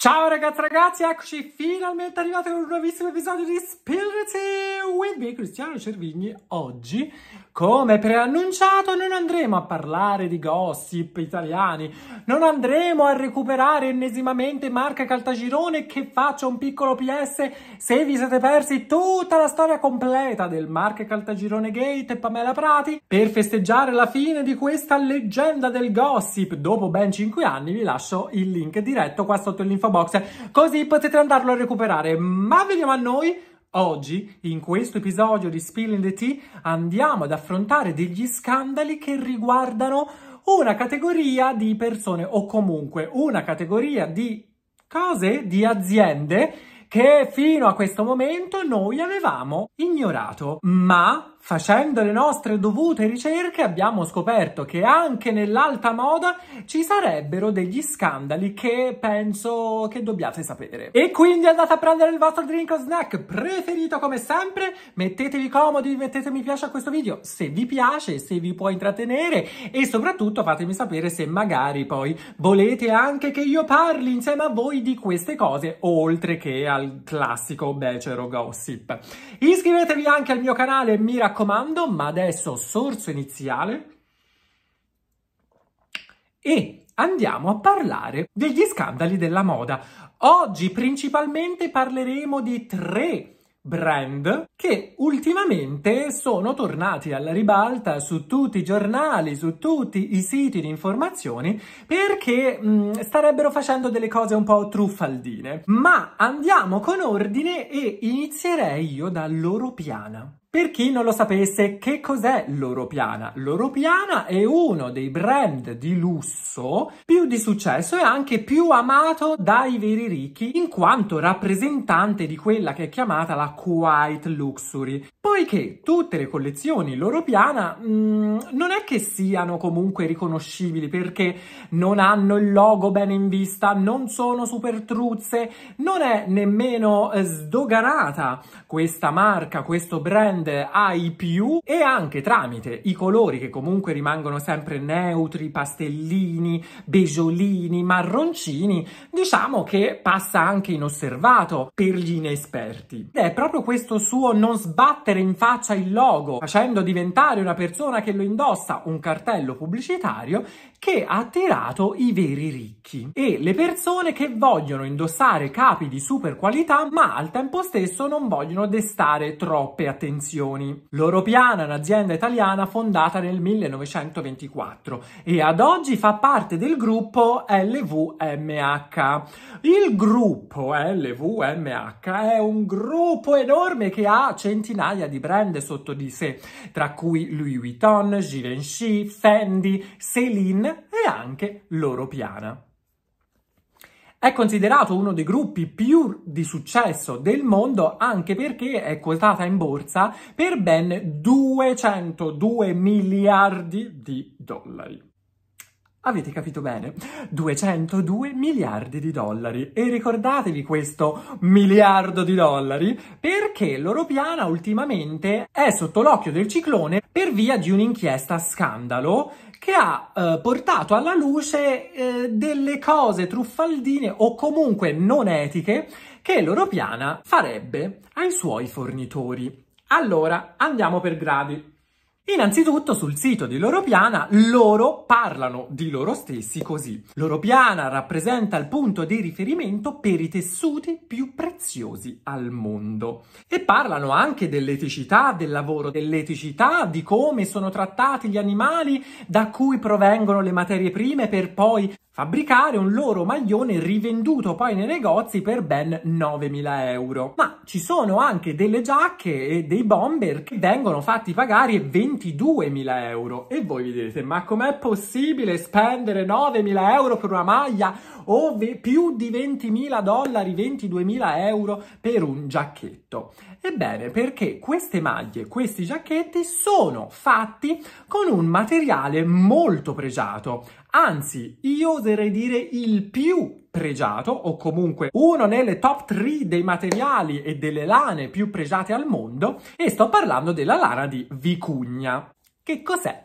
Ciao ragazzi ragazzi, eccoci finalmente arrivati con un nuovissimo episodio di Spillity with me, Cristiano Cervigni. Oggi, come preannunciato, non andremo a parlare di gossip italiani, non andremo a recuperare ennesimamente Marca Caltagirone che faccio un piccolo PS se vi siete persi tutta la storia completa del Marca Caltagirone Gate e Pamela Prati. Per festeggiare la fine di questa leggenda del gossip dopo ben 5 anni vi lascio il link diretto qua sotto l'info info box, così potete andarlo a recuperare. Ma veniamo a noi. Oggi, in questo episodio di Spilling the Tea, andiamo ad affrontare degli scandali che riguardano una categoria di persone o comunque una categoria di cose, di aziende che fino a questo momento noi avevamo ignorato, ma Facendo le nostre dovute ricerche abbiamo scoperto che anche nell'alta moda ci sarebbero degli scandali che penso che dobbiate sapere. E quindi andate a prendere il vostro drink o snack preferito come sempre, mettetevi comodi, mettete mi piace a questo video se vi piace, se vi può intrattenere e soprattutto fatemi sapere se magari poi volete anche che io parli insieme a voi di queste cose oltre che al classico becero gossip. Iscrivetevi anche al mio canale, mi raccomando raccomando, ma adesso sorso iniziale e andiamo a parlare degli scandali della moda. Oggi principalmente parleremo di tre brand che ultimamente sono tornati alla ribalta su tutti i giornali, su tutti i siti di informazioni perché mh, starebbero facendo delle cose un po' truffaldine. Ma andiamo con ordine e inizierei io da Loro Piana. Per chi non lo sapesse, che cos'è l'Oropiana? L'Oropiana è uno dei brand di lusso più di successo e anche più amato dai veri ricchi in quanto rappresentante di quella che è chiamata la Quiet Luxury, poiché tutte le collezioni L'Oropiana mh, mm, non è che siano comunque riconoscibili perché non hanno il logo bene in vista, non sono super truzze, non è nemmeno eh, sdoganata questa marca, questo brand brand hai più e anche tramite i colori che comunque rimangono sempre neutri, pastellini, beigiolini, marroncini, diciamo che passa anche inosservato per gli inesperti. Ed è proprio questo suo non sbattere in faccia il logo, facendo diventare una persona che lo indossa un cartello pubblicitario, che ha attirato i veri ricchi e le persone che vogliono indossare capi di super qualità ma al tempo stesso non vogliono destare troppe attenzioni. L'Oropiana è un'azienda italiana fondata nel 1924 e ad oggi fa parte del gruppo LVMH. Il gruppo LVMH è un gruppo enorme che ha centinaia di brand sotto di sé, tra cui Louis Vuitton, Givenchy, Fendi, Céline e anche l'Oropiana. È considerato uno dei gruppi più di successo del mondo anche perché è quotata in borsa per ben 202 miliardi di dollari. Avete capito bene? 202 miliardi di dollari. E ricordatevi questo miliardo di dollari perché l'Europiana ultimamente è sotto l'occhio del ciclone per via di un'inchiesta scandalo che ha eh, portato alla luce eh, delle cose truffaldine o comunque non etiche che l'Europiana farebbe ai suoi fornitori. Allora, andiamo per gradi. Innanzitutto sul sito di Loro Piana loro parlano di loro stessi così. Loro Piana rappresenta il punto di riferimento per i tessuti più preziosi al mondo. E parlano anche dell'eticità del lavoro, dell'eticità di come sono trattati gli animali da cui provengono le materie prime per poi fabbricare un loro maglione rivenduto poi nei negozi per ben 9.000 euro. Ma ci sono anche delle giacche e dei bomber che vengono fatti pagare 20 22.000 euro e voi vi direte ma com'è possibile spendere 9.000 euro per una maglia o più di 20.000 dollari, 22.000 euro per un giacchetto. Ebbene, perché queste maglie, questi giacchetti sono fatti con un materiale molto pregiato, anzi io oserei dire il più pregiato o comunque uno nelle top 3 dei materiali e delle lane più pregiate al mondo e sto parlando della lana di vicugna. Che cos'è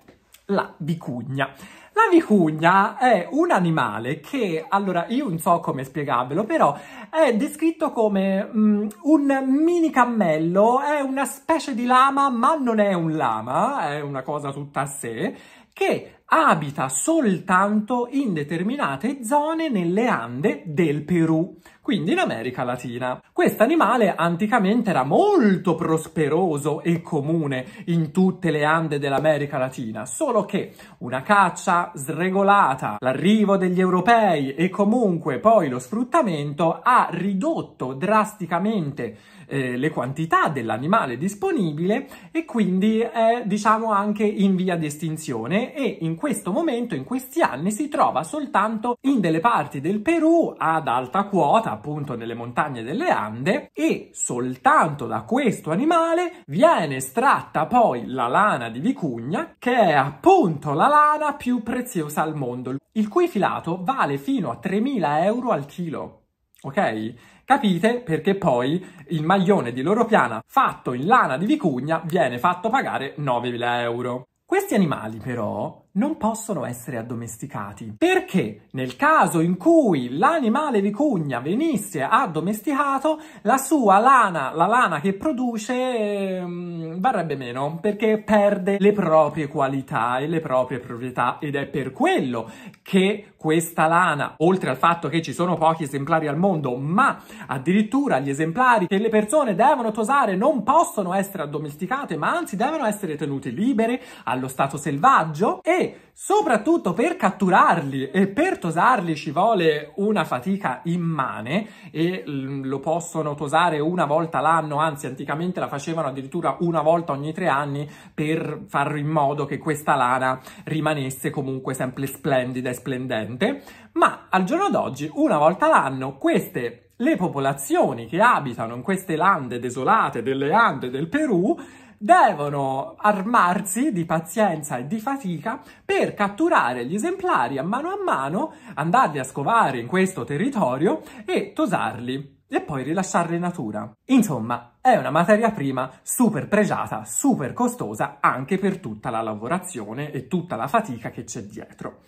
la vicugna? La vicugna è un animale che, allora, io non so come spiegarvelo, però è descritto come mm, un mini cammello, è una specie di lama, ma non è un lama, è una cosa tutta a sé, che abita soltanto in determinate zone nelle Ande del Perù quindi in America Latina. Questo animale anticamente era molto prosperoso e comune in tutte le Ande dell'America Latina, solo che una caccia sregolata, l'arrivo degli europei e comunque poi lo sfruttamento ha ridotto drasticamente eh, le quantità dell'animale disponibile e quindi è diciamo anche in via di estinzione e in questo momento, in questi anni, si trova soltanto in delle parti del Perù ad alta quota appunto nelle montagne delle Ande e soltanto da questo animale viene estratta poi la lana di vicugna che è appunto la lana più preziosa al mondo, il cui filato vale fino a 3.000 euro al chilo. Ok? Capite perché poi il maglione di loro piana fatto in lana di vicugna viene fatto pagare 9.000 euro. Questi animali però non possono essere addomesticati. Perché nel caso in cui l'animale vicugna venisse addomesticato, la sua lana, la lana che produce, ehm, varrebbe meno perché perde le proprie qualità e le proprie proprietà ed è per quello che questa lana, oltre al fatto che ci sono pochi esemplari al mondo, ma addirittura gli esemplari che le persone devono tosare non possono essere addomesticate, ma anzi devono essere tenute libere allo stato selvaggio e soprattutto per catturarli e per tosarli ci vuole una fatica immane e mm, lo possono tosare una volta l'anno, anzi anticamente la facevano addirittura una volta ogni tre anni per far in modo che questa lana rimanesse comunque sempre splendida e splendente, ma al giorno d'oggi una volta l'anno queste le popolazioni che abitano in queste lande desolate delle Ande del Perù devono armarsi di pazienza e di fatica per catturare gli esemplari a mano a mano, andarli a scovare in questo territorio e tosarli e poi rilasciarli in natura. Insomma, è una materia prima super pregiata, super costosa anche per tutta la lavorazione e tutta la fatica che c'è dietro.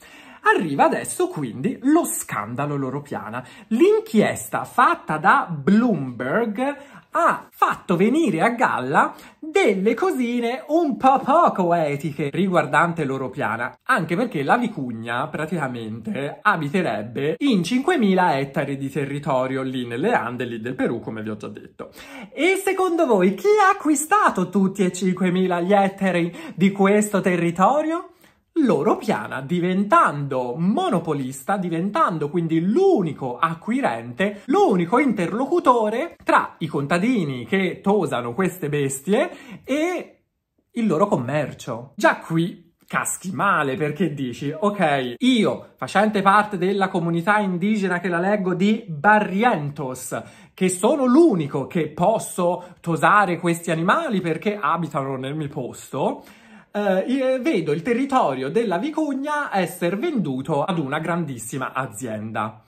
Arriva adesso quindi lo scandalo loro piana, l'inchiesta fatta da Bloomberg ha fatto venire a galla delle cosine un po' poco etiche riguardante loro piana, anche perché la vicugna praticamente abiterebbe in 5.000 ettari di territorio lì nelle Ande, lì del Perù, come vi ho già detto. E secondo voi chi ha acquistato tutti e 5.000 gli ettari di questo territorio? l'Oropiana diventando monopolista, diventando quindi l'unico acquirente, l'unico interlocutore tra i contadini che tosano queste bestie e il loro commercio. Già qui caschi male perché dici ok io facente parte della comunità indigena che la leggo di Barrientos che sono l'unico che posso tosare questi animali perché abitano nel mio posto eh, eh, vedo il territorio della vicugna essere venduto ad una grandissima azienda.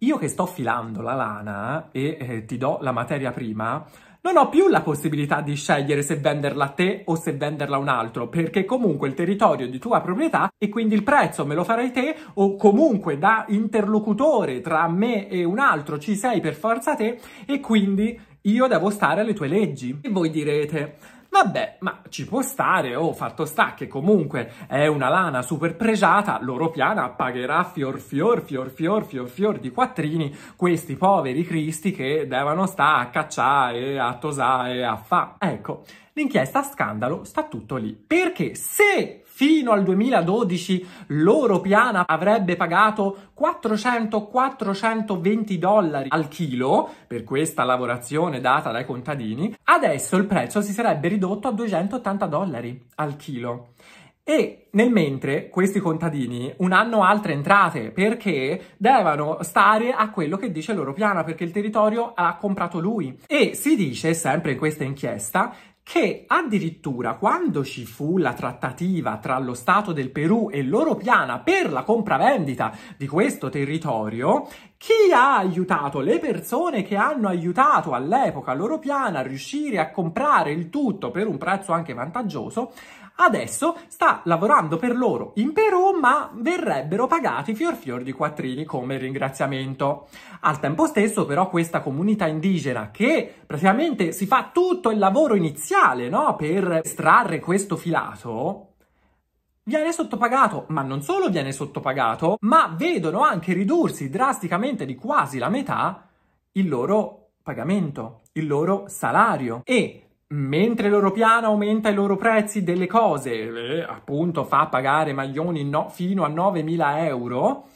Io che sto filando la lana e eh, ti do la materia prima, non ho più la possibilità di scegliere se venderla a te o se venderla a un altro, perché comunque il territorio è di tua proprietà e quindi il prezzo me lo farai te o comunque da interlocutore tra me e un altro ci sei per forza te e quindi io devo stare alle tue leggi. E voi direte Vabbè, ma ci può stare, o oh, fatto sta che comunque è una lana super pregiata, l'oro piana pagherà fior fior fior fior fior fior di quattrini questi poveri cristi che devono sta a cacciare, a tosare, a fa. Ecco, l'inchiesta scandalo sta tutto lì. Perché se Fino al 2012 l'oro piana avrebbe pagato 400-420 dollari al chilo per questa lavorazione data dai contadini. Adesso il prezzo si sarebbe ridotto a 280 dollari al chilo. E nel mentre questi contadini non hanno altre entrate perché devono stare a quello che dice l'oro piana perché il territorio ha comprato lui. E si dice, sempre in questa inchiesta, che addirittura quando ci fu la trattativa tra lo Stato del Perù e loro piana per la compravendita di questo territorio, chi ha aiutato le persone che hanno aiutato all'epoca loro piana a riuscire a comprare il tutto per un prezzo anche vantaggioso adesso sta lavorando per loro in Perù, ma verrebbero pagati fior fior di quattrini come ringraziamento. Al tempo stesso, però, questa comunità indigena che praticamente si fa tutto il lavoro iniziale no? per estrarre questo filato, viene sottopagato, ma non solo viene sottopagato, ma vedono anche ridursi drasticamente di quasi la metà il loro pagamento, il loro salario e Mentre l'Europiana aumenta i loro prezzi delle cose, eh, appunto fa pagare maglioni no, fino a 9.000 euro,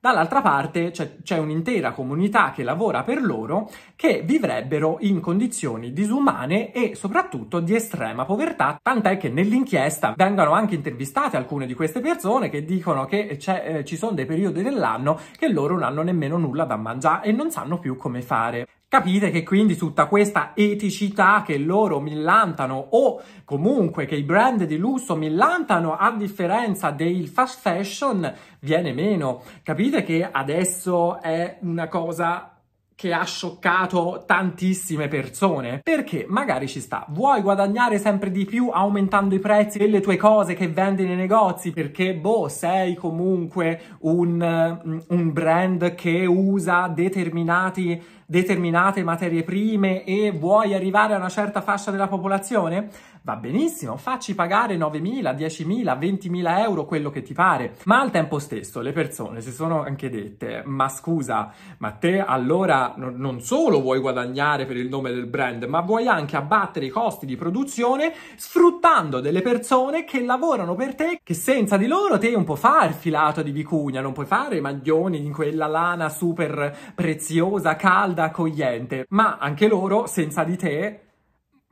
dall'altra parte c'è, c'è un'intera comunità che lavora per loro che vivrebbero in condizioni disumane e soprattutto di estrema povertà, tant'è che nell'inchiesta vengono anche intervistate alcune di queste persone che dicono che eh, ci sono dei periodi dell'anno che loro non hanno nemmeno nulla da mangiare e non sanno più come fare. Capite che quindi tutta questa eticità che loro millantano o comunque che i brand di lusso millantano a differenza del fast fashion viene meno. Capite che adesso è una cosa che ha scioccato tantissime persone perché magari ci sta vuoi guadagnare sempre di più aumentando i prezzi delle tue cose che vendi nei negozi perché boh sei comunque un, mm, un brand che usa determinati determinate materie prime e vuoi arrivare a una certa fascia della popolazione? Va benissimo, facci pagare 9.000, 10.000, 20.000 euro, quello che ti pare. Ma al tempo stesso le persone si sono anche dette, ma scusa, ma te allora non solo vuoi guadagnare per il nome del brand, ma vuoi anche abbattere i costi di produzione sfruttando delle persone che lavorano per te, che senza di loro te non puoi fare il filato di vicugna, non puoi fare i maglioni in quella lana super preziosa, calda, da accogliente, ma anche loro, senza di te,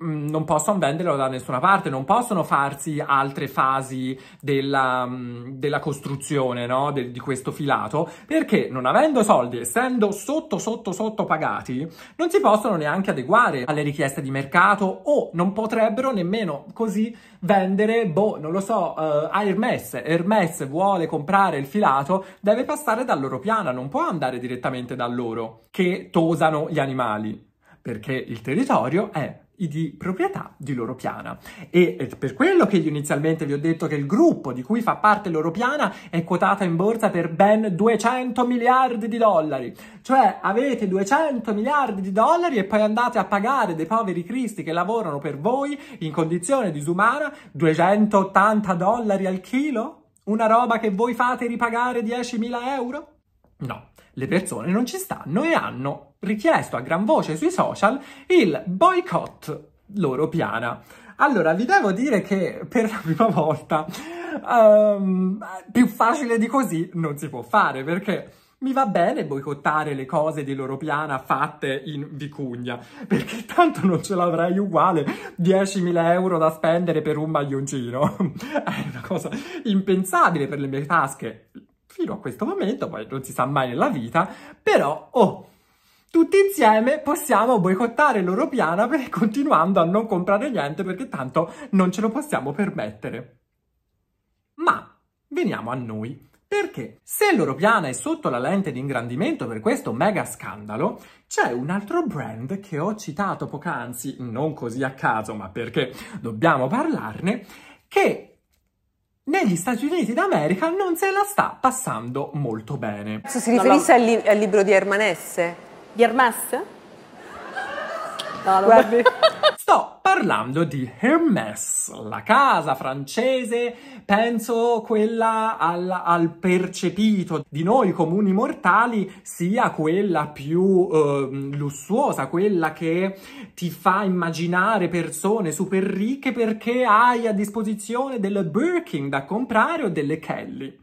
Mm, non possono venderlo da nessuna parte, non possono farsi altre fasi della, mm, della costruzione no? De, di questo filato, perché non avendo soldi, essendo sotto sotto sotto pagati, non si possono neanche adeguare alle richieste di mercato o non potrebbero nemmeno così vendere, boh, non lo so, uh, a Hermes. Hermes vuole comprare il filato, deve passare dal loro piano, non può andare direttamente da loro, che tosano gli animali, perché il territorio è di proprietà di Loro Piana. E eh, per quello che io inizialmente vi ho detto che il gruppo di cui fa parte Loro Piana è quotata in borsa per ben 200 miliardi di dollari. Cioè avete 200 miliardi di dollari e poi andate a pagare dei poveri cristi che lavorano per voi in condizione disumana 280 dollari al chilo? Una roba che voi fate ripagare 10.000 euro? No, le persone non ci stanno e hanno richiesto a gran voce sui social il boycott loro piana. Allora, vi devo dire che per la prima volta um, più facile di così non si può fare perché mi va bene boicottare le cose di loro piana fatte in vicugna, perché tanto non ce l'avrei uguale 10.000 euro da spendere per un maglioncino. È una cosa impensabile per le mie tasche fino a questo momento, poi non si sa mai nella vita, però, oh, tutti insieme possiamo boicottare l'Europiana per, continuando a non comprare niente perché tanto non ce lo possiamo permettere. Ma veniamo a noi. Perché se loro piana è sotto la lente di ingrandimento per questo mega scandalo, c'è un altro brand che ho citato poc'anzi, non così a caso, ma perché dobbiamo parlarne, che negli Stati Uniti d'America non se la sta passando molto bene. Cazzo, si riferisse Al, li al, libro di Hermanesse? Di Hermas? No, non Sto parlando di Hermès, la casa francese, penso quella al, al percepito di noi comuni mortali sia quella più eh, lussuosa, quella che ti fa immaginare persone super ricche perché hai a disposizione delle Birkin da comprare o delle Kelly.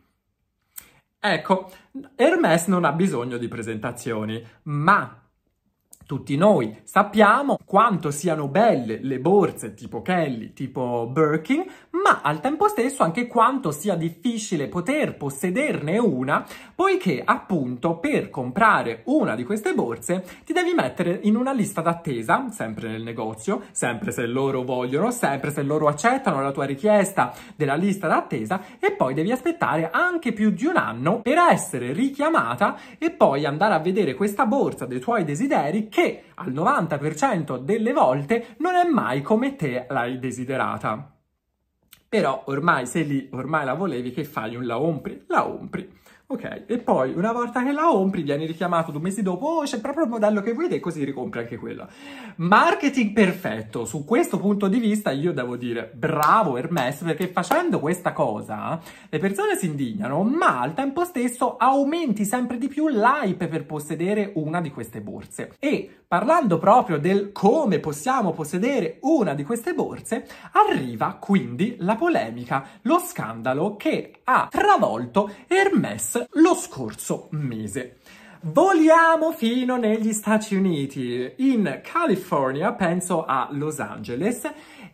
Ecco, Hermès non ha bisogno di presentazioni, ma tutti noi sappiamo quanto siano belle le borse tipo Kelly, tipo Birkin, ma al tempo stesso anche quanto sia difficile poter possederne una, poiché appunto per comprare una di queste borse ti devi mettere in una lista d'attesa, sempre nel negozio, sempre se loro vogliono, sempre se loro accettano la tua richiesta della lista d'attesa e poi devi aspettare anche più di un anno per essere richiamata e poi andare a vedere questa borsa dei tuoi desideri che al 90% delle volte non è mai come te l'hai desiderata però ormai sei lì, ormai la volevi, che fai un la ompri? La ompri. Ok, e poi una volta che la compri vieni richiamato due mesi dopo, oh, c'è proprio il modello che vuoi e così ricompri anche quello. Marketing perfetto, su questo punto di vista io devo dire bravo Hermes perché facendo questa cosa le persone si indignano ma al tempo stesso aumenti sempre di più l'hype per possedere una di queste borse. E parlando proprio del come possiamo possedere una di queste borse, arriva quindi la polemica, lo scandalo che ha travolto Hermes lo scorso mese. Voliamo fino negli Stati Uniti, in California, penso a Los Angeles,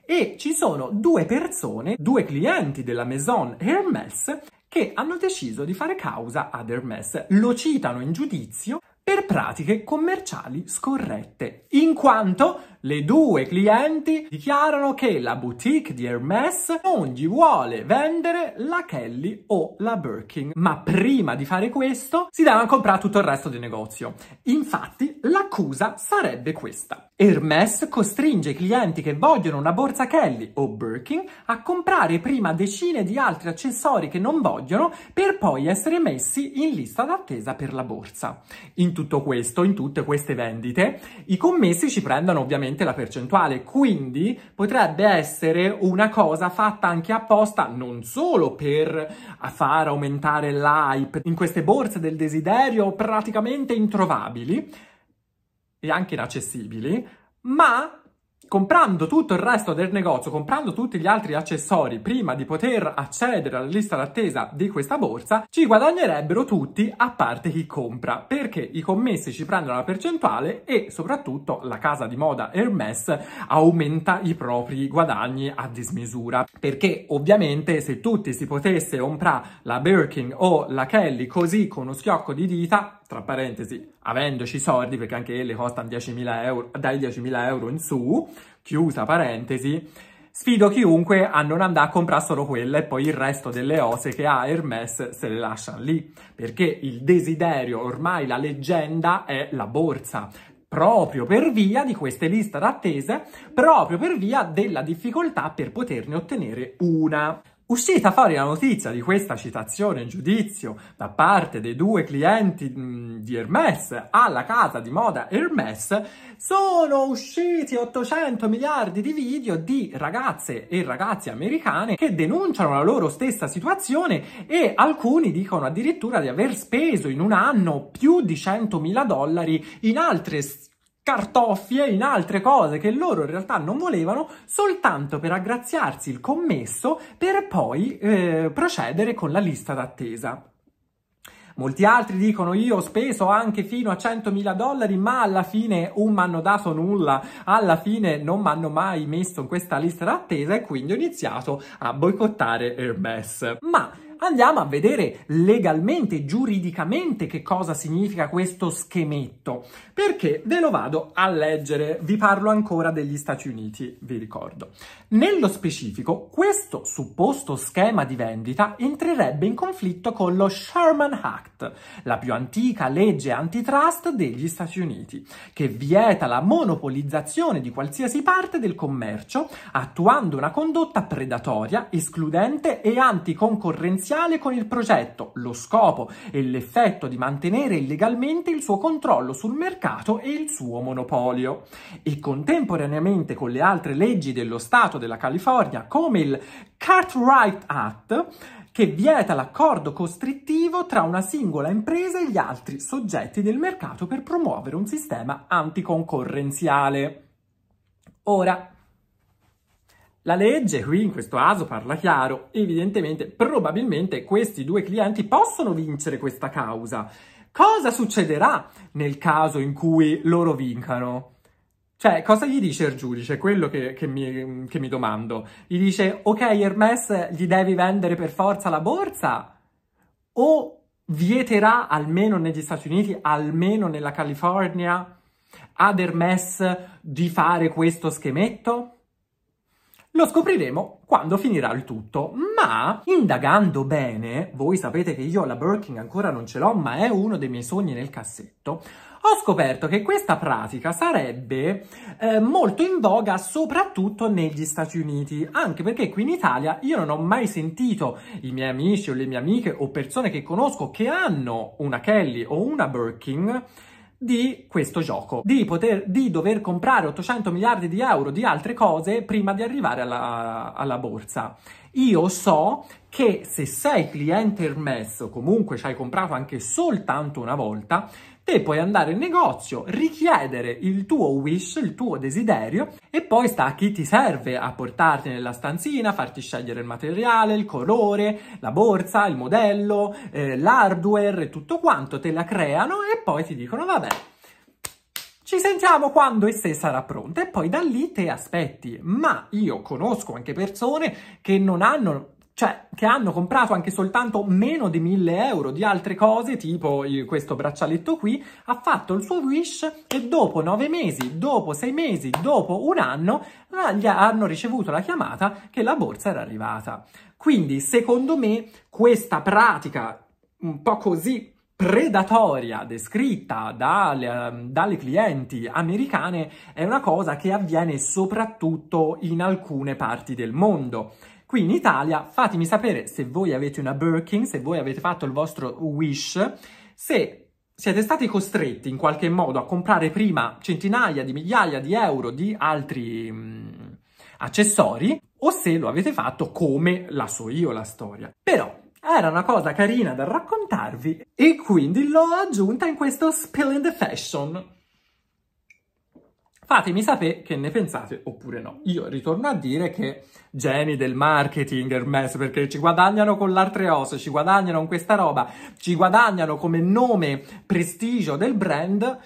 e ci sono due persone, due clienti della Maison Hermès, che hanno deciso di fare causa ad Hermès. Lo citano in giudizio per pratiche commerciali scorrette, in quanto le due clienti dichiarano che la boutique di Hermès non gli vuole vendere la Kelly o la Birkin. Ma prima di fare questo si devono comprare tutto il resto del negozio. Infatti l'accusa sarebbe questa. Hermès costringe i clienti che vogliono una borsa Kelly o Birkin a comprare prima decine di altri accessori che non vogliono per poi essere messi in lista d'attesa per la borsa. In tutto questo, in tutte queste vendite, i commessi ci prendono ovviamente ovviamente la percentuale, quindi potrebbe essere una cosa fatta anche apposta non solo per far aumentare l'hype in queste borse del desiderio praticamente introvabili e anche inaccessibili, ma comprando tutto il resto del negozio, comprando tutti gli altri accessori prima di poter accedere alla lista d'attesa di questa borsa, ci guadagnerebbero tutti a parte chi compra, perché i commessi ci prendono la percentuale e soprattutto la casa di moda Hermes aumenta i propri guadagni a dismisura, perché ovviamente se tutti si potesse comprare la Birkin o la Kelly così con uno schiocco di dita, tra parentesi, avendoci soldi, perché anche le costano 10.000 euro, dai 10.000 euro in su, chiusa parentesi, sfido chiunque a non andare a comprare solo quella e poi il resto delle ose che ha Hermes se le lasciano lì, perché il desiderio, ormai la leggenda, è la borsa proprio per via di queste liste d'attese, proprio per via della difficoltà per poterne ottenere una uscita fuori la notizia di questa citazione in giudizio da parte dei due clienti di Hermès alla casa di moda Hermès, sono usciti 800 miliardi di video di ragazze e ragazzi americane che denunciano la loro stessa situazione e alcuni dicono addirittura di aver speso in un anno più di 100 mila dollari in altre cartoffie, in altre cose che loro in realtà non volevano, soltanto per aggraziarsi il commesso per poi eh, procedere con la lista d'attesa. Molti altri dicono io ho speso anche fino a 100.000 dollari ma alla fine non mi hanno dato nulla, alla fine non mi hanno mai messo in questa lista d'attesa e quindi ho iniziato a boicottare Airbus. Ma andiamo a vedere legalmente, giuridicamente che cosa significa questo schemetto, perché ve lo vado a leggere, vi parlo ancora degli Stati Uniti, vi ricordo. Nello specifico, questo supposto schema di vendita entrerebbe in conflitto con lo Sherman Act, la più antica legge antitrust degli Stati Uniti, che vieta la monopolizzazione di qualsiasi parte del commercio attuando una condotta predatoria, escludente e anticoncorrenziale iniziale con il progetto, lo scopo e l'effetto di mantenere illegalmente il suo controllo sul mercato e il suo monopolio. E contemporaneamente con le altre leggi dello Stato della California, come il Cartwright Act, che vieta l'accordo costrittivo tra una singola impresa e gli altri soggetti del mercato per promuovere un sistema anticoncorrenziale. Ora, la legge qui in questo caso parla chiaro, evidentemente probabilmente questi due clienti possono vincere questa causa. Cosa succederà nel caso in cui loro vincano? Cioè, cosa gli dice il giudice? Quello che, che, mi, che mi domando. Gli dice, ok Hermes, gli devi vendere per forza la borsa? O vieterà, almeno negli Stati Uniti, almeno nella California, ad Hermes di fare questo schemetto? Lo scopriremo quando finirà il tutto, ma indagando bene, voi sapete che io la Birkin ancora non ce l'ho, ma è uno dei miei sogni nel cassetto, ho scoperto che questa pratica sarebbe eh, molto in voga soprattutto negli Stati Uniti, anche perché qui in Italia io non ho mai sentito i miei amici o le mie amiche o persone che conosco che hanno una Kelly o una Birkin di questo gioco, di, poter, di dover comprare 800 miliardi di euro di altre cose prima di arrivare alla, alla borsa. Io so che se sei cliente Hermes comunque ci hai comprato anche soltanto una volta, te puoi andare in negozio, richiedere il tuo wish, il tuo desiderio e poi sta a chi ti serve a portarti nella stanzina, farti scegliere il materiale, il colore, la borsa, il modello, eh, l'hardware tutto quanto, te la creano e poi ti dicono vabbè, ci sentiamo quando e se sarà pronta e poi da lì te aspetti. Ma io conosco anche persone che non hanno cioè che hanno comprato anche soltanto meno di 1000 euro di altre cose, tipo questo braccialetto qui, ha fatto il suo wish e dopo 9 mesi, dopo 6 mesi, dopo un anno, hanno ricevuto la chiamata che la borsa era arrivata. Quindi, secondo me, questa pratica un po' così predatoria descritta dalle, ehm, dalle, clienti americane è una cosa che avviene soprattutto in alcune parti del mondo. Qui in Italia fatemi sapere se voi avete una Birkin, se voi avete fatto il vostro wish, se siete stati costretti in qualche modo a comprare prima centinaia di migliaia di euro di altri mh, mm, accessori o se lo avete fatto come la so io la storia. Però era una cosa carina da raccontarvi e quindi l'ho aggiunta in questo Spill in the Fashion. Fatemi sapere che ne pensate oppure no. Io ritorno a dire che geni del marketing Hermes perché ci guadagnano con l'artreoso, ci guadagnano con questa roba, ci guadagnano come nome, prestigio del brand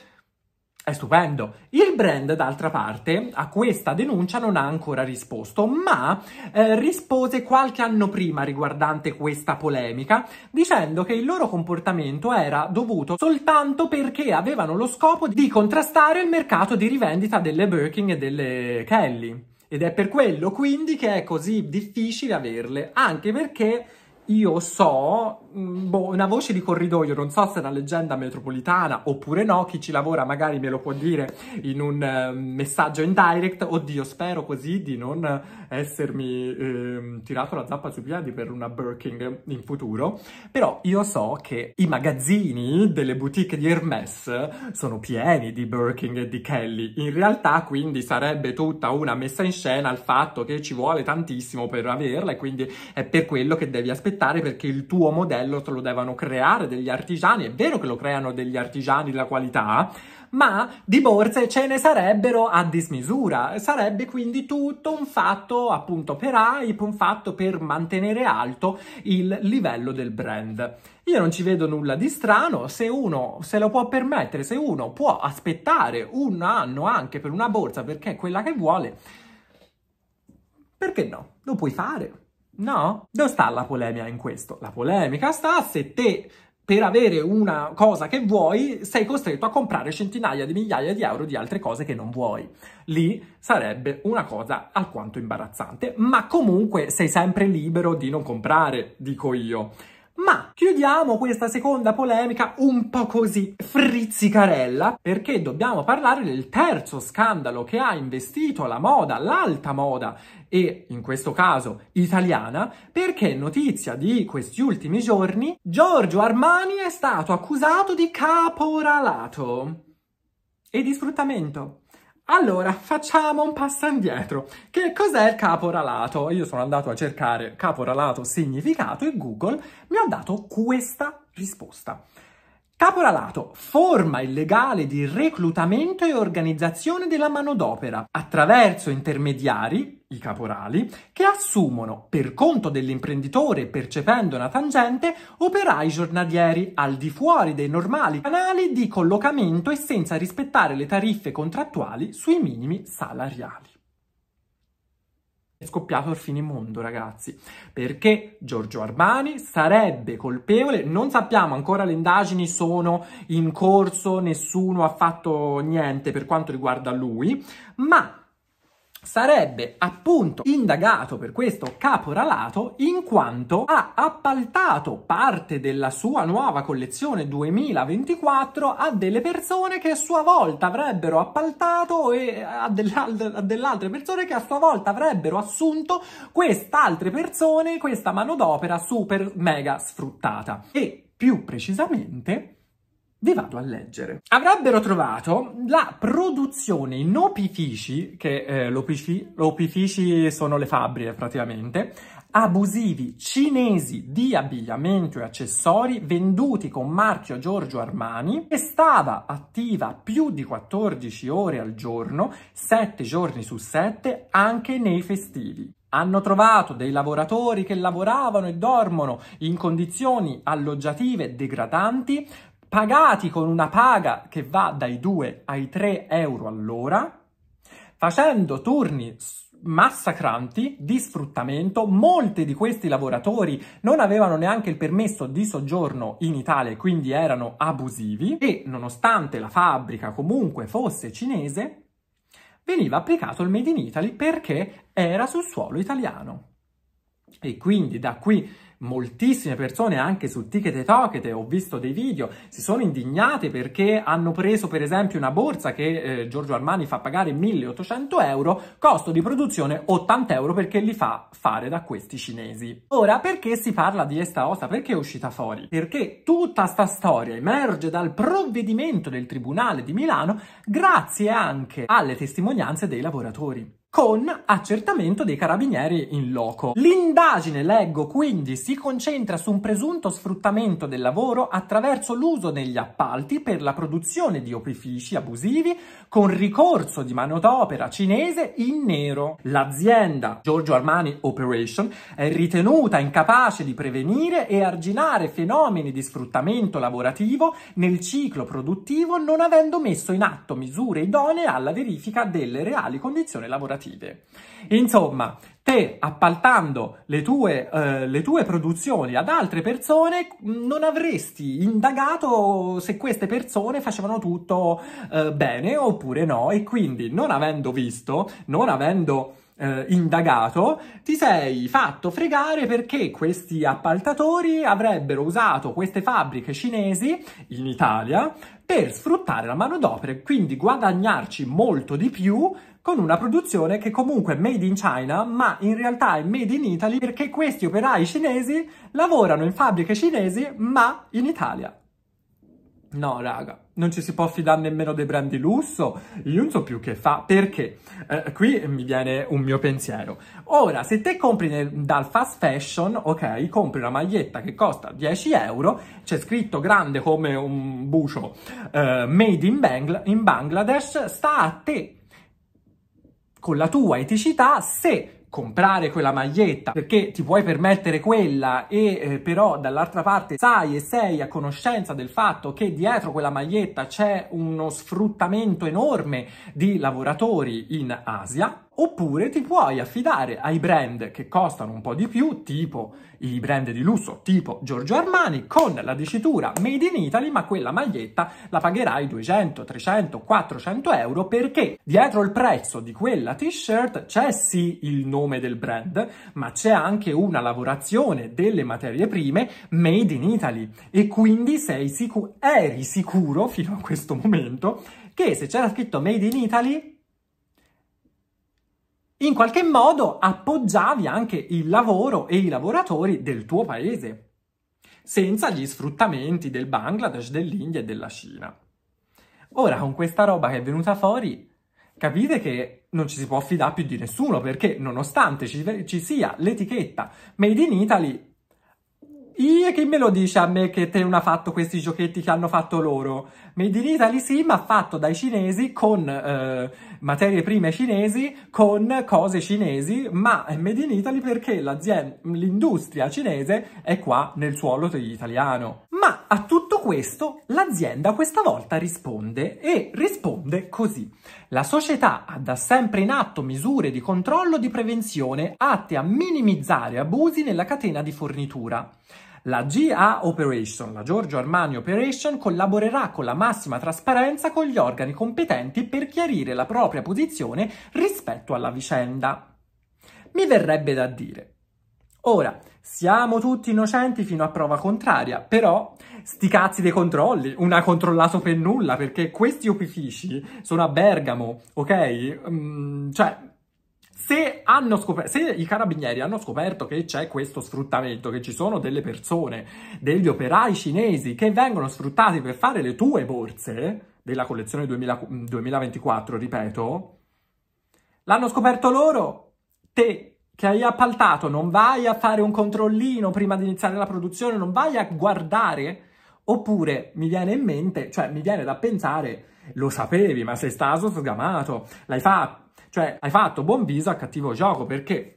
è stupendo. Il brand, d'altra parte, a questa denuncia non ha ancora risposto, ma eh, rispose qualche anno prima riguardante questa polemica, dicendo che il loro comportamento era dovuto soltanto perché avevano lo scopo di contrastare il mercato di rivendita delle Birkin e delle Kelly. Ed è per quello quindi che è così difficile averle, anche perché io so Mm, boh, una voce di corridoio, non so se è una leggenda metropolitana oppure no, chi ci lavora magari me lo può dire in un eh, messaggio in direct, oddio spero così di non essermi eh, tirato la zappa sui piedi per una Birking in futuro, però io so che i magazzini delle boutique di Hermès sono pieni di Birking e di Kelly, in realtà quindi sarebbe tutta una messa in scena il fatto che ci vuole tantissimo per averla e quindi è per quello che devi aspettare perché il tuo modello livello te lo devono creare degli artigiani, è vero che lo creano degli artigiani la qualità, ma di borse ce ne sarebbero a dismisura, sarebbe quindi tutto un fatto appunto per hype, un fatto per mantenere alto il livello del brand. Io non ci vedo nulla di strano, se uno se lo può permettere, se uno può aspettare un anno anche per una borsa perché è quella che vuole, perché no? Lo puoi fare. No? Dove sta la polemica in questo? La polemica sta se te per avere una cosa che vuoi sei costretto a comprare centinaia di migliaia di euro di altre cose che non vuoi. Lì sarebbe una cosa alquanto imbarazzante, ma comunque sei sempre libero di non comprare, dico io. Ma chiudiamo questa seconda polemica un po' così frizzicarella perché dobbiamo parlare del terzo scandalo che ha investito la moda, l'alta moda e in questo caso italiana perché notizia di questi ultimi giorni Giorgio Armani è stato accusato di caporalato e di sfruttamento. Allora, facciamo un passo indietro. Che cos'è il caporalato? Io sono andato a cercare caporalato significato e Google mi ha dato questa risposta. Caporalato, forma illegale di reclutamento e organizzazione della manodopera attraverso intermediari, i caporali, che assumono per conto dell'imprenditore percependo una tangente operai giornalieri al di fuori dei normali canali di collocamento e senza rispettare le tariffe contrattuali sui minimi salariali scoppiato il finimondo, ragazzi, perché Giorgio Armani sarebbe colpevole, non sappiamo ancora le indagini sono in corso, nessuno ha fatto niente per quanto riguarda lui, ma sarebbe appunto indagato per questo caporalato in quanto ha appaltato parte della sua nuova collezione 2024 a delle persone che a sua volta avrebbero appaltato e a, delle altre persone che a sua volta avrebbero assunto quest'altre persone, questa manodopera super mega sfruttata. E più precisamente vi vado a leggere. Avrebbero trovato la produzione in opifici, che eh, l'opifici, sono le fabbriche praticamente, abusivi cinesi di abbigliamento e accessori venduti con marchio Giorgio Armani che stava attiva più di 14 ore al giorno, 7 giorni su 7, anche nei festivi. Hanno trovato dei lavoratori che lavoravano e dormono in condizioni alloggiative degradanti pagati con una paga che va dai 2 ai 3 euro all'ora, facendo turni massacranti di sfruttamento. Molti di questi lavoratori non avevano neanche il permesso di soggiorno in Italia, quindi erano abusivi e nonostante la fabbrica comunque fosse cinese, veniva applicato il Made in Italy perché era sul suolo italiano. E quindi da qui moltissime persone anche su Ticket e Tocket, ho visto dei video, si sono indignate perché hanno preso per esempio una borsa che eh, Giorgio Armani fa pagare 1800 euro, costo di produzione 80 euro perché li fa fare da questi cinesi. Ora, perché si parla di esta osa? Perché è uscita fuori? Perché tutta sta storia emerge dal provvedimento del Tribunale di Milano grazie anche alle testimonianze dei lavoratori con accertamento dei carabinieri in loco. L'indagine, leggo, quindi si concentra su un presunto sfruttamento del lavoro attraverso l'uso degli appalti per la produzione di opifici abusivi con ricorso di manodopera cinese in nero. L'azienda Giorgio Armani Operation è ritenuta incapace di prevenire e arginare fenomeni di sfruttamento lavorativo nel ciclo produttivo non avendo messo in atto misure idonee alla verifica delle reali condizioni lavorative alternative. Insomma, te appaltando le tue, eh, le tue produzioni ad altre persone non avresti indagato se queste persone facevano tutto eh, bene oppure no e quindi non avendo visto, non avendo... Eh, indagato, ti sei fatto fregare perché questi appaltatori avrebbero usato queste fabbriche cinesi in Italia per sfruttare la manodopera e quindi guadagnarci molto di più con una produzione che comunque è made in China, ma in realtà è made in Italy perché questi operai cinesi lavorano in fabbriche cinesi, ma in Italia. No, raga, non ci si può fidare nemmeno dei brand di lusso. Io non so più che fa, perché eh, qui mi viene un mio pensiero. Ora, se te compri nel, dal fast fashion, ok, compri una maglietta che costa 10 euro, c'è scritto grande come un bucio, eh, made in, Bangl in Bangladesh, sta a te con la tua eticità se comprare quella maglietta perché ti puoi permettere quella e eh, però dall'altra parte sai e sei a conoscenza del fatto che dietro quella maglietta c'è uno sfruttamento enorme di lavoratori in Asia Oppure ti puoi affidare ai brand che costano un po' di più, tipo i brand di lusso, tipo Giorgio Armani, con la dicitura Made in Italy, ma quella maglietta la pagherai 200, 300, 400 euro perché dietro il prezzo di quella t-shirt c'è sì il nome del brand, ma c'è anche una lavorazione delle materie prime Made in Italy e quindi sei sicuro, eri sicuro fino a questo momento che se c'era scritto Made in Italy in qualche modo appoggiavi anche il lavoro e i lavoratori del tuo paese, senza gli sfruttamenti del Bangladesh, dell'India e della Cina. Ora, con questa roba che è venuta fuori, capite che non ci si può affidare più di nessuno, perché nonostante ci, ci sia l'etichetta Made in Italy, e chi me lo dice a me che te non ha fatto questi giochetti che hanno fatto loro? Made in Italy sì, ma fatto dai cinesi con eh, materie prime cinesi, con cose cinesi, ma è Made in Italy perché l'industria cinese è qua nel suolo italiano. Ma a tutto questo l'azienda questa volta risponde e risponde così. La società ha da sempre in atto misure di controllo e di prevenzione atte a minimizzare abusi nella catena di fornitura. La GA Operation, la Giorgio Armani Operation, collaborerà con la massima trasparenza con gli organi competenti per chiarire la propria posizione rispetto alla vicenda. Mi verrebbe da dire. Ora, siamo tutti innocenti fino a prova contraria, però sti cazzi dei controlli, un ha controllato per nulla, perché questi opifici sono a Bergamo, ok? Mm, cioè, se, scoperto, se, i carabinieri hanno scoperto che c'è questo sfruttamento, che ci sono delle persone, degli operai cinesi che vengono sfruttati per fare le tue borse della collezione 2000, 2024, ripeto, l'hanno scoperto loro, te che hai appaltato non vai a fare un controllino prima di iniziare la produzione, non vai a guardare, oppure mi viene in mente, cioè mi viene da pensare, lo sapevi, ma sei stato sgamato, l'hai fatto cioè hai fatto buon viso a cattivo gioco perché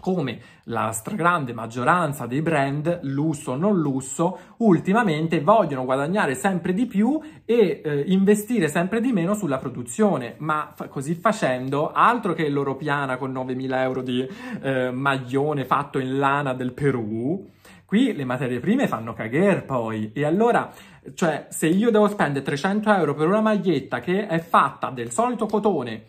come la stragrande maggioranza dei brand, lusso o non lusso, ultimamente vogliono guadagnare sempre di più e eh, investire sempre di meno sulla produzione, ma fa così facendo, altro che il loro piana con 9.000 euro di eh, maglione fatto in lana del Perù, qui le materie prime fanno cagare poi e allora cioè se io devo spendere 300 euro per una maglietta che è fatta del solito cotone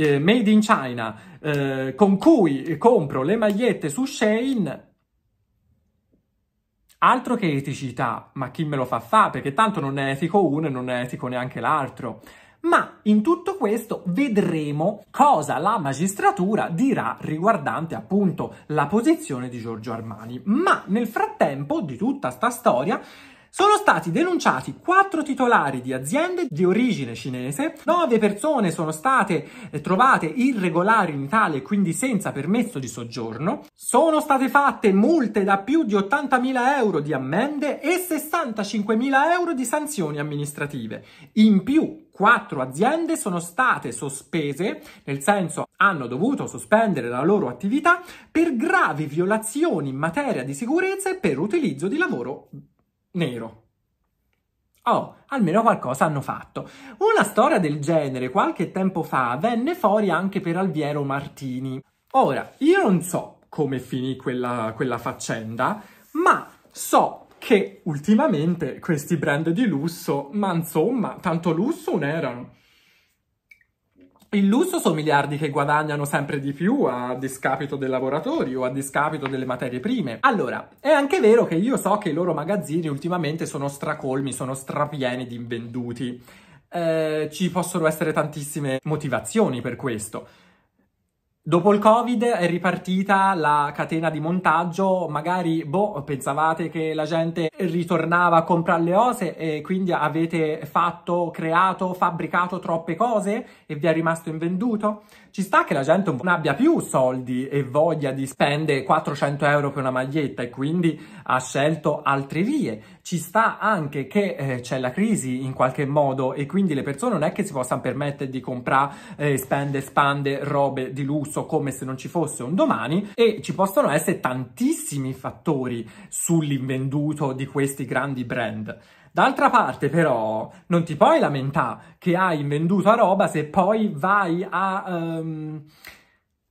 eh, made in China eh, con cui compro le magliette su Shane, altro che eticità, ma chi me lo fa fa, perché tanto non è etico uno e non è etico neanche l'altro. Ma in tutto questo vedremo cosa la magistratura dirà riguardante appunto la posizione di Giorgio Armani. Ma nel frattempo di tutta sta storia sono stati denunciati quattro titolari di aziende di origine cinese, nove persone sono state eh, trovate irregolari in Italia e quindi senza permesso di soggiorno, sono state fatte multe da più di 80.000 euro di ammende e 65.000 euro di sanzioni amministrative. In più, quattro aziende sono state sospese, nel senso hanno dovuto sospendere la loro attività per gravi violazioni in materia di sicurezza e per utilizzo di lavoro nero. Oh, almeno qualcosa hanno fatto. Una storia del genere qualche tempo fa venne fuori anche per Alviero Martini. Ora, io non so come finì quella, quella faccenda, ma so che ultimamente questi brand di lusso, ma insomma, tanto lusso non erano. Il lusso sono miliardi che guadagnano sempre di più a discapito dei lavoratori o a discapito delle materie prime. Allora, è anche vero che io so che i loro magazzini ultimamente sono stracolmi, sono strapieni di invenduti. Eh, ci possono essere tantissime motivazioni per questo. Dopo il Covid è ripartita la catena di montaggio, magari boh, pensavate che la gente ritornava a comprare le cose e quindi avete fatto, creato, fabbricato troppe cose e vi è rimasto invenduto? Ci sta che la gente non abbia più soldi e voglia di spendere 400 euro per una maglietta e quindi ha scelto altre vie ci sta anche che eh, c'è la crisi in qualche modo e quindi le persone non è che si possano permettere di comprare eh, spende spande robe di lusso come se non ci fosse un domani e ci possono essere tantissimi fattori sull'invenduto di questi grandi brand. D'altra parte però non ti puoi lamentare che hai invenduto a roba se poi vai a... Um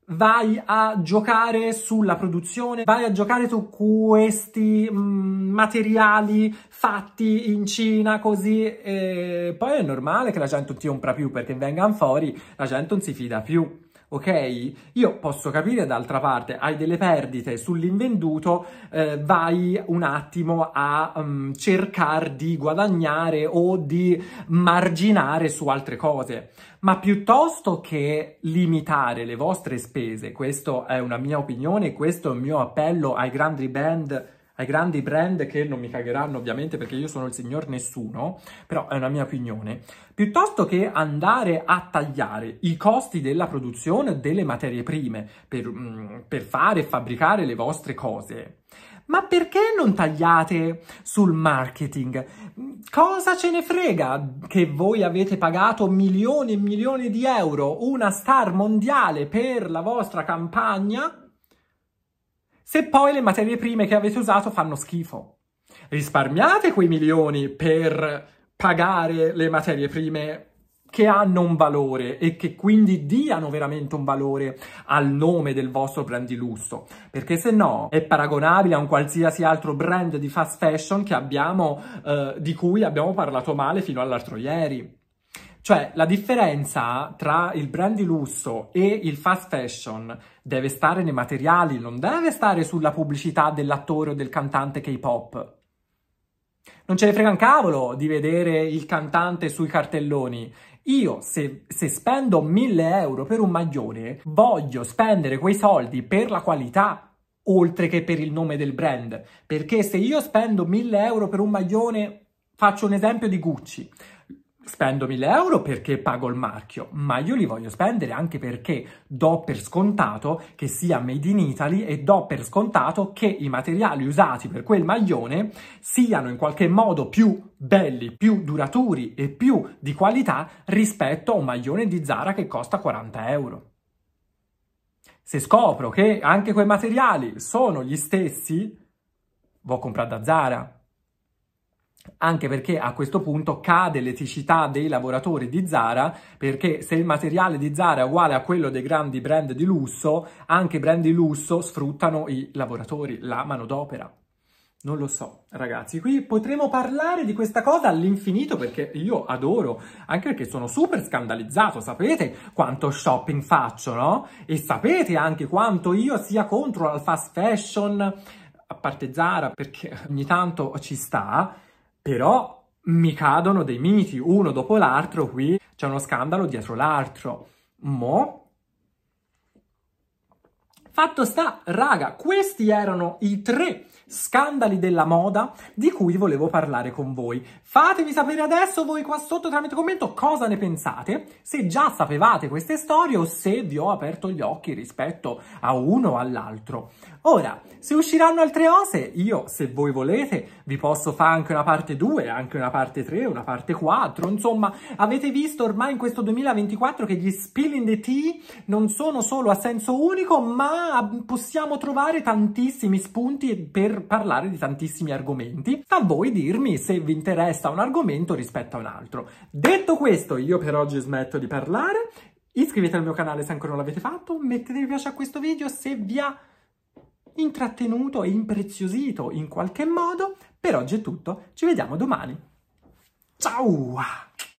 vai a giocare sulla produzione, vai a giocare su questi mh, mm, materiali fatti in Cina così e poi è normale che la gente non ti compra più perché vengano fuori, la gente non si fida più ok? Io posso capire d'altra parte, hai delle perdite sull'invenduto, eh, vai un attimo a um, cercare di guadagnare o di marginare su altre cose, ma piuttosto che limitare le vostre spese, questa è una mia opinione, questo è un mio appello ai grandi band ai grandi brand che non mi cagheranno ovviamente perché io sono il signor nessuno, però è una mia opinione, piuttosto che andare a tagliare i costi della produzione delle materie prime per, mm, per fare e fabbricare le vostre cose. Ma perché non tagliate sul marketing? Cosa ce ne frega che voi avete pagato milioni e milioni di euro una star mondiale per la vostra campagna? se poi le materie prime che avete usato fanno schifo. Risparmiate quei milioni per pagare le materie prime che hanno un valore e che quindi diano veramente un valore al nome del vostro brand di lusso, perché se no è paragonabile a un qualsiasi altro brand di fast fashion che abbiamo, eh, di cui abbiamo parlato male fino all'altro ieri. Cioè, la differenza tra il brand di lusso e il fast fashion deve stare nei materiali, non deve stare sulla pubblicità dell'attore o del cantante K-pop. Non ce ne frega un cavolo di vedere il cantante sui cartelloni. Io, se, se, spendo 1000 euro per un maglione, voglio spendere quei soldi per la qualità, oltre che per il nome del brand. Perché se io spendo 1000 euro per un maglione, faccio un esempio di Gucci, spendo 1000 euro perché pago il marchio, ma io li voglio spendere anche perché do per scontato che sia made in Italy e do per scontato che i materiali usati per quel maglione siano in qualche modo più belli, più duraturi e più di qualità rispetto a un maglione di Zara che costa 40 euro. Se scopro che anche quei materiali sono gli stessi, vado a comprare da Zara, anche perché a questo punto cade l'eticità dei lavoratori di Zara, perché se il materiale di Zara è uguale a quello dei grandi brand di lusso, anche i brand di lusso sfruttano i lavoratori, la manodopera. Non lo so, ragazzi, qui potremo parlare di questa cosa all'infinito perché io adoro, anche perché sono super scandalizzato, sapete quanto shopping faccio, no? E sapete anche quanto io sia contro la fast fashion, a parte Zara perché ogni tanto ci sta, però mi cadono dei miti uno dopo l'altro qui, c'è uno scandalo dietro l'altro. Mo Fatto sta, raga, questi erano i tre scandali della moda di cui volevo parlare con voi. Fatemi sapere adesso voi qua sotto tramite commento cosa ne pensate, se già sapevate queste storie o se vi ho aperto gli occhi rispetto a uno o all'altro. Ora, se usciranno altre cose, io, se voi volete, vi posso fare anche una parte 2, anche una parte 3, una parte 4, insomma, avete visto ormai in questo 2024 che gli spilling the tea non sono solo a senso unico, ma Ah, possiamo trovare tantissimi spunti per parlare di tantissimi argomenti. a voi dirmi se vi interessa un argomento rispetto a un altro. Detto questo, io per oggi smetto di parlare. Iscrivetevi al mio canale se ancora non l'avete fatto, mettete mi piace a questo video se vi ha intrattenuto e impreziosito in qualche modo. Per oggi è tutto, ci vediamo domani. Ciao!